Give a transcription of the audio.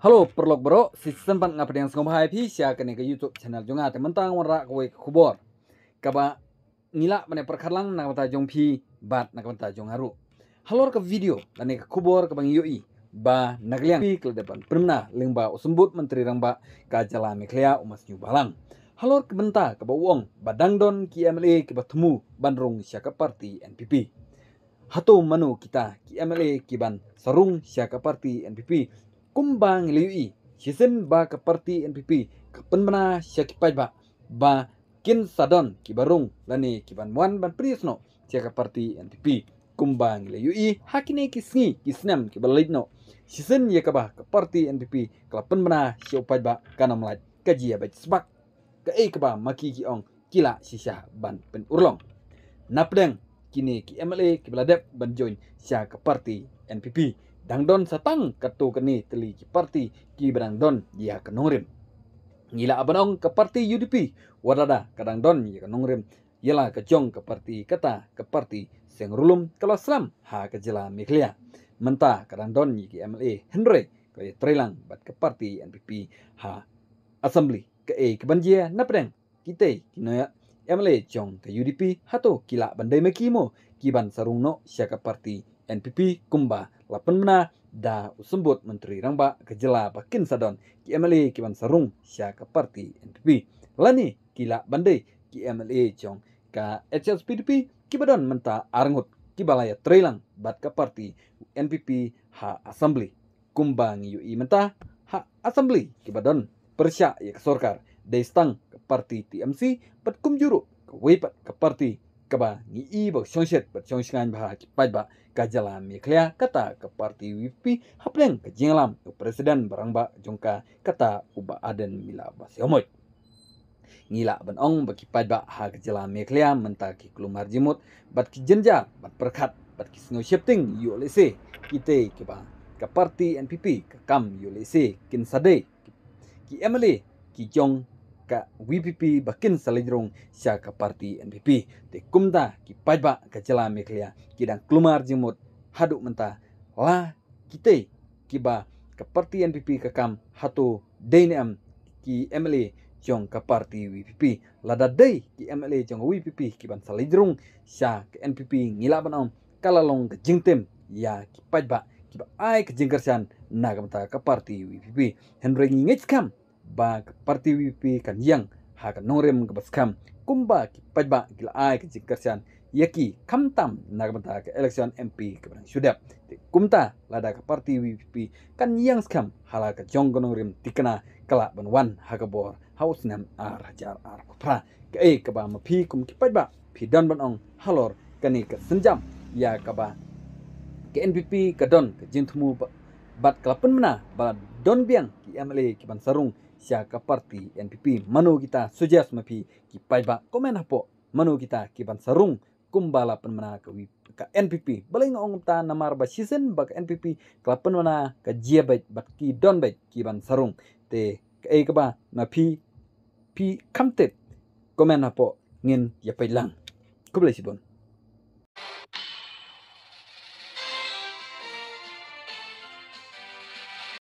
Halo perlok bro, si sempat ngapain yang sengom hai pi sia kene ke YouTube channel jonga te mentang warna kowe kubor. Kaba ngila mane perkarlang nak mata jong pi bat nak mata jong haru. Halo ke video dan ke kubur ke bang yoi ba nagliang pi ke depan perna ba usembut menteri rangba ka jala meklea umas nyu balang. Halo ke benta ke ba Badang Don ki MLA ke ba temu bandrung sia ke parti NPP. Hatu manu kita ki MLA ki ban sarung sia ke parti NPP kumbang liui hisin ba parti NPP kepenmana siapa ba ba kin sadon kibarung lani kiban muan ban prisno siaka parti NPP kumbang liui hakine kisni kisnam kibalidno hisin yakaba ka parti NPP kelapenmana syopai ba kanamlait kajia ba sebak ka e kaba maki ki ong kila sisa ban pen urlong napdeng kini ki MLA ki ban join siaka parti NPP don satang katu keni teli ki parti ki don ya kenongrim ngila abanong ke parti UDP wadada don ya kenongrim ialah kejong ke parti kata ke parti seng rulum kalau selam ha kejela miklia kadang don ki MLA Henry kaya trilang bat ke parti NPP ha assembly ke e kebanjia napdeng kite kinoya MLA jong ke UDP hato kila bandai mekimo kiban sarungno ke parti NPP kumba lapan Mena da usembut menteri rangba kejela pakin sadon ki MLA kiban sarung sya ke parti NPP lani kila bandai ki MLA chong ka HSPDP kibadon menta Arngut kibalaya trailang bat keparti parti NPP ha assembly kumbang UI menta ha assembly kibadon persya ya ke sorkar destang ke parti TMC pat kumjuru ke wepat ke parti kaba ni ibok shongshet bat shongshingan ba ki ba ka jala mi kata ka parti wipi hapleng ka jinglam presiden barang ba jongka kata ba aden mila ba ngi la ban ong ba ki ba ha ka jala mekhlia menta ki klumar jimut bat ki jenja bat perkhat bat ki snow shifting yolese ite ba ka parti npp ka kam se kin sade ki emily ki jong ka WPP bakin salidrong sya ka parti NPP te kumta ki paiba ka jela meklia kidang klumar jimut hadu menta la kite kiba ka parti NPP ka kam hatu DNM ki MLA jong ka parti WPP lada dei ki MLA jong WPP ki ban salidrong sya ka NPP ngilaban om kalalong ka jingtem ya ki pajba kiba ai ka jingkersan nagamta ka parti WPP henry ngitskam ba ka wipi kan yang ha ka nongrem ka baskam kumba ki pajba ki la ai ka jikarsian yaki kamtam nagamata ka election MP ka bang sudap kumta lada ka wipi kan yang skam hala ka jonggonong rim dikena kala banwan ha ka bor haus nam ar jar ar pra ka e ka ba ma kum ki pajba phi dan ong halor kani ka senjam ya ka ba ke NPP ka don ka jintmu bat kelapun mana balad don biang ki MLA ki ban sarung siaka parti NPP manu kita sujas mapi ki paiba komen hapo manu kita ki sarung kumbala penmana ka wi ka NPP balai ngong ta namar ba season ba ka NPP klapen mana ka jia bait bat ki don bait ki sarung te e ka ba na pi pi kamtet komen hapo ngin ya pailang kublai sibon